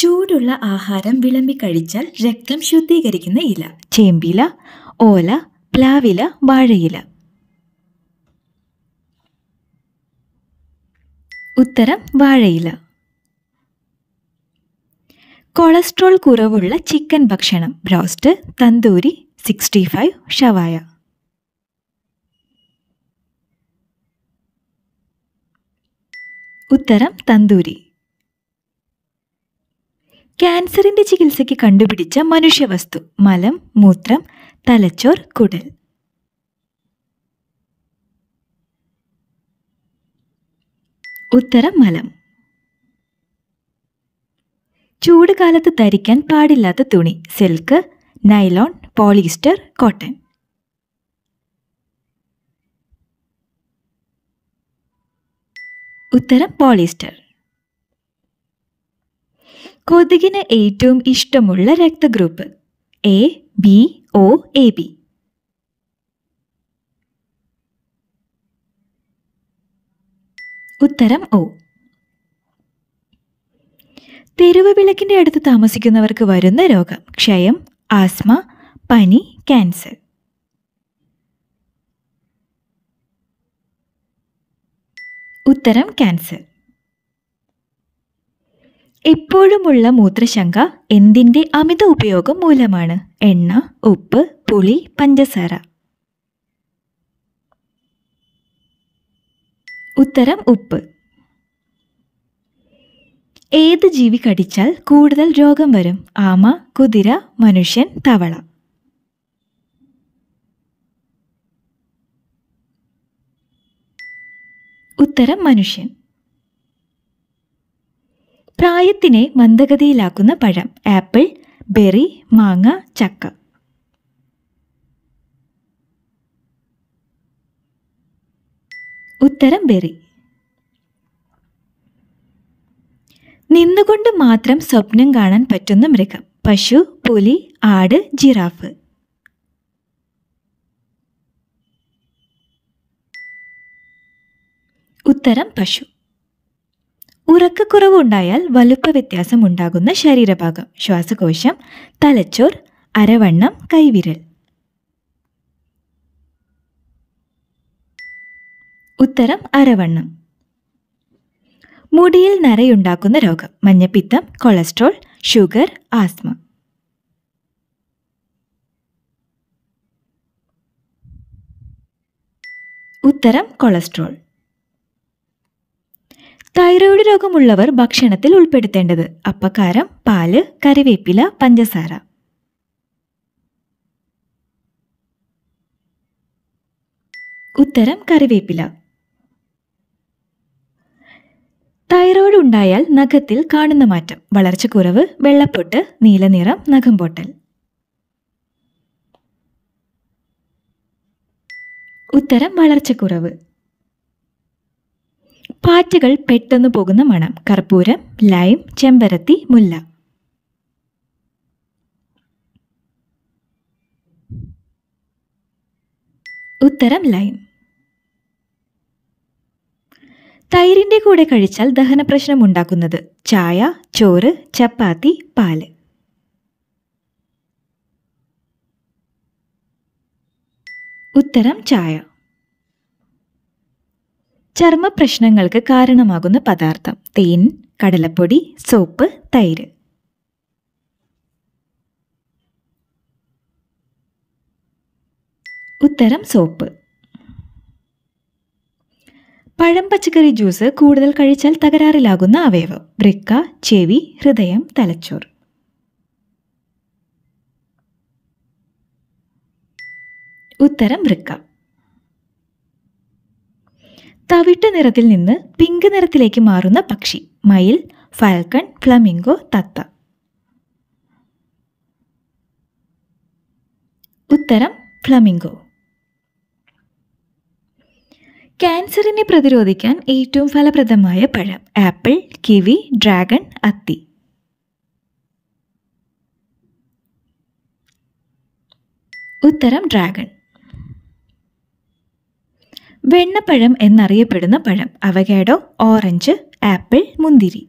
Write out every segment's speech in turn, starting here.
ചൂടുള്ള ആഹാരം വിളമ്പി കഴിച്ചാൽ രക്തം ശുദ്ധീകരിക്കുന്ന ഇല ചേമ്പില ഓല പ്ലാവില വാഴയില ഉത്തരം വാഴയില കൊളസ്ട്രോൾ കുറവുള്ള ചിക്കൻ ഭക്ഷണം ബ്രോസ്റ്റ് തന്തൂരി സിക്സ്റ്റി ഫൈവ് ഷവായ ഉത്തരം തന്തൂരി ക്യാൻസറിന്റെ ചികിത്സയ്ക്ക് കണ്ടുപിടിച്ച മനുഷ്യവസ്തു മലം മൂത്രം തലച്ചോർ കുടൽ ഉത്തരം മലം ചൂട് കാലത്ത് ധരിക്കാൻ പാടില്ലാത്ത തുണി സിൽക്ക് നൈലോൺ പോളിസ്റ്റർ കോട്ടൺ ഉത്തരം പോളിസ്റ്റർ കൊതുകിന് ഏറ്റവും ഇഷ്ടമുള്ള രക്തഗ്രൂപ്പ് A B O A B ഉത്തരം ഒ തെരുവ് വിളക്കിൻ്റെ അടുത്ത് താമസിക്കുന്നവർക്ക് വരുന്ന രോഗം ക്ഷയം ആസ്മ പനി ക്യാൻസർ ഉത്തരം ക്യാൻസർ എപ്പോഴുമുള്ള മൂത്രശങ്ക എന്തിൻ്റെ അമിത ഉപയോഗം മൂലമാണ് എണ്ണ ഉപ്പ് പുളി പഞ്ചസാര ഉത്തരം ഉപ്പ് ഏത് ജീവി കടിച്ചാൽ കൂടുതൽ രോഗം വരും ആമ കുതിര മനുഷ്യൻ തവള ഉത്തരം മനുഷ്യൻ പ്രായത്തിനെ മന്ദഗതിയിലാക്കുന്ന പഴം ആപ്പിൾ ബെറി മാങ്ങ ചക്ക ഉത്തരം ബെറി നിന്നുകൊണ്ട് മാത്രം സ്വപ്നം കാണാൻ പറ്റുന്ന മൃഗം പശു പുലി ആട് ജിറാഫ് ഉത്തരം പശു ഉണ്ടായാൽ വലുപ്പ വ്യത്യാസം ഉണ്ടാകുന്ന ശരീരഭാഗം ശ്വാസകോശം തലച്ചോർ അരവണ്ണം കൈവിരൽ ഉത്തരം അരവണ്ണം മുടിയിൽ നരയുണ്ടാക്കുന്ന രോഗം മഞ്ഞപ്പിത്തം കൊളസ്ട്രോൾ ഷുഗർ ആസ്മ ഉത്തരം കൊളസ്ട്രോൾ തൈറോയ്ഡ് രോഗമുള്ളവർ ഭക്ഷണത്തിൽ ഉൾപ്പെടുത്തേണ്ടത് അപ്പക്കാരം പാല് കറിവേപ്പില പഞ്ചസാര ഉത്തരം കറിവേപ്പില തൈറോയ്ഡ് ഉണ്ടായാൽ നഖത്തിൽ കാണുന്ന മാറ്റം വളർച്ചക്കുറവ് വെള്ളപ്പൊട്ട് നീലനിറം നഖം പൊട്ടൽ ഉത്തരം വളർച്ചക്കുറവ് പാറ്റകൾ പെട്ടെന്ന് പോകുന്ന മണം കർപ്പൂരം ലൈം ചെമ്പരത്തി മുല്ല ഉത്തരം ലൈം തൈരിൻ്റെ കൂടെ കഴിച്ചാൽ ദഹന പ്രശ്നം ഉണ്ടാക്കുന്നത് ചായ ചോറ് ചപ്പാത്തി പാല് ഉത്തരം ചായ ചർമ്മ പ്രശ്നങ്ങൾക്ക് കാരണമാകുന്ന പദാർത്ഥം തേൻ കടലപ്പൊടി സോപ്പ് തൈര് ഉത്തരം സോപ്പ് പഴം പച്ചക്കറി ജ്യൂസ് കൂടുതൽ കഴിച്ചാൽ തകരാറിലാകുന്ന അവയവം വൃക്ക ചെവി ഹൃദയം തലച്ചോർ ഉത്തരം വൃക്ക തവിട്ട് നിറത്തിൽ നിന്ന് പിങ്ക് നിറത്തിലേക്ക് മാറുന്ന പക്ഷി മയിൽ ഫാൽക്കൺ ഫ്ലമിംഗോ തത്ത ഉത്തരം ഫ്ലമിംഗോ ക്യാൻസറിനെ പ്രതിരോധിക്കാൻ ഏറ്റവും ഫലപ്രദമായ പഴം ആപ്പിൾ കിവി ഡ്രാഗൺ അത്തി ഉത്തരം ഡ്രാഗൺ വെണ്ണപ്പഴം എന്നറിയപ്പെടുന്ന പഴം അവകേടോ ഓറഞ്ച് ആപ്പിൾ മുന്തിരി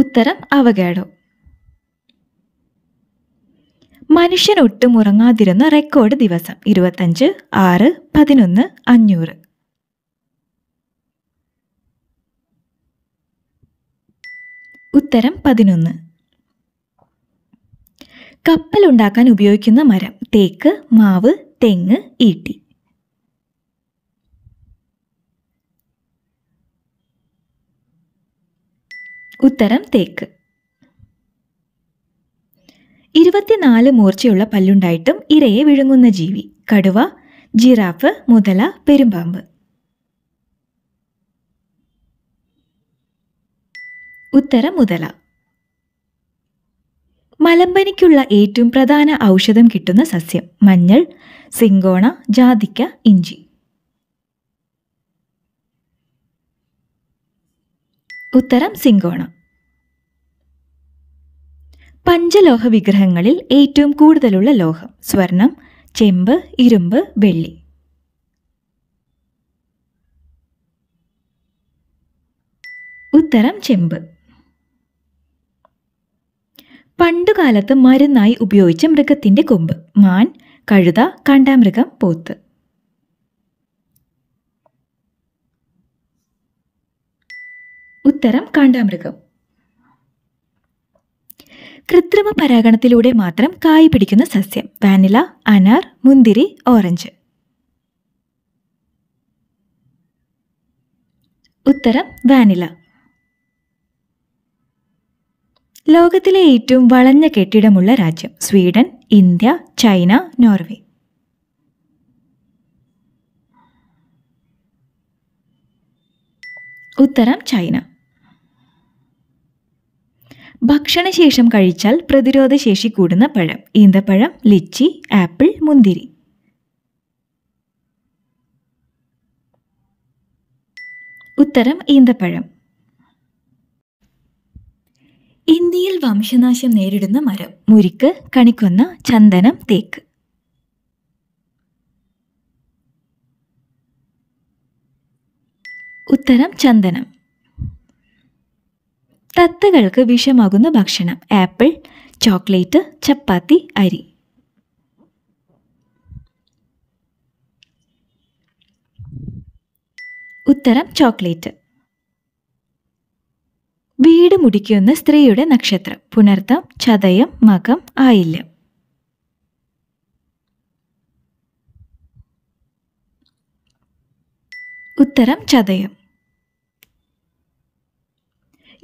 ഉത്തരം അവകേടോ മനുഷ്യൻ ഒട്ടും ഉറങ്ങാതിരുന്ന റെക്കോർഡ് ദിവസം ഇരുപത്തഞ്ച് ആറ് പതിനൊന്ന് അഞ്ഞൂറ് ഉത്തരം പതിനൊന്ന് കപ്പലുണ്ടാക്കാൻ ഉപയോഗിക്കുന്ന മരം തേക്ക് മാവ് തെങ്ങ് ഈട്ടി ഉത്തരം തേക്ക് ഇരുപത്തിനാല് മൂർച്ചയുള്ള പല്ലുണ്ടായിട്ടും ഇരയെ വിഴുങ്ങുന്ന ജീവി കടുവ ജിറാഫ് മുതല പെരുമ്പാമ്പ് ഉത്തരം മുതല മലമ്പനിക്കുള്ള ഏറ്റവും പ്രധാന ഔഷധം കിട്ടുന്ന സസ്യം മഞ്ഞൾ സിങ്കോണ ജാതിക്ക ഇഞ്ചി ഉത്തരം സിങ്കോണ പഞ്ചലോഹ വിഗ്രഹങ്ങളിൽ ഏറ്റവും കൂടുതലുള്ള ലോഹം സ്വർണം ചെമ്പ് ഇരുമ്പ് വെള്ളി ഉത്തരം ചെമ്പ് പണ്ടുകാലത്ത് മരുന്നായി ഉപയോഗിച്ച മൃഗത്തിൻ്റെ കൊമ്പ് മാൻ കഴുത കാണ്ടാമൃഗം പോത്ത് ഉത്തരം കാണ്ടാമൃഗം കൃത്രിമ പരാഗണത്തിലൂടെ മാത്രം കായ് പിടിക്കുന്ന സസ്യം വാനില അനാർ മുന്തിരി ഓറഞ്ച് ഉത്തരം വാനില ലോകത്തിലെ ഏറ്റവും വളഞ്ഞ കെട്ടിടമുള്ള രാജ്യം സ്വീഡൻ ഇന്ത്യ ചൈന നോർവേ ഉത്തരം ചൈന ഭക്ഷണശേഷം കഴിച്ചാൽ പ്രതിരോധശേഷി കൂടുന്ന പഴം ഈന്തപ്പഴം ലിച്ചി ആപ്പിൾ മുന്തിരി ഉത്തരം ഈന്തപ്പഴം ഇന്ത്യയിൽ വംശനാശം നേരിടുന്ന മരം മുരിക്ക് കണിക്കൊന്ന ചന്ദനം തേക്ക് ഉത്തരം ചന്ദനം തത്തകൾക്ക് വിഷമാകുന്ന ഭക്ഷണം ആപ്പിൾ ചോക്ലേറ്റ് ചപ്പാത്തി അരി ഉത്തരം ചോക്ലേറ്റ് വീട് മുടിക്കുന്ന സ്ത്രീയുടെ നക്ഷത്രം പുനർത്ഥം ചതയം മകം ആയില്ല ഉത്തരം ചതയം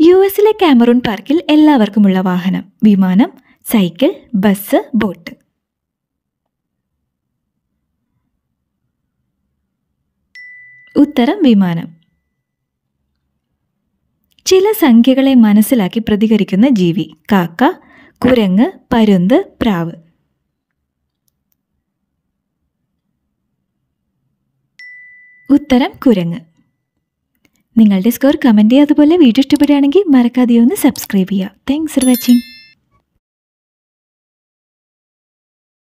യു എസിലെ കാമറൂൺ പാർക്കിൽ എല്ലാവർക്കുമുള്ള വാഹനം വിമാനം സൈക്കിൾ ബസ് ബോട്ട് ഉത്തരം വിമാനം ചില സംഖ്യകളെ മനസ്സിലാക്കി പ്രതികരിക്കുന്ന ജീവി കാക്ക കുരങ്ങ് പരുന്ത് പ്രാവ് ഉത്തരം കുരങ്ങ് നിങ്ങളുടെ സ്കോർ കമൻറ്റ് ചെയ്യാതെ പോലെ വീഡിയോ ഇഷ്ടപ്പെടുകയാണെങ്കിൽ മറക്കാതെ ഒന്ന് സബ്സ്ക്രൈബ് ചെയ്യുക താങ്ക്സ് ഫോർ വാച്ചിങ്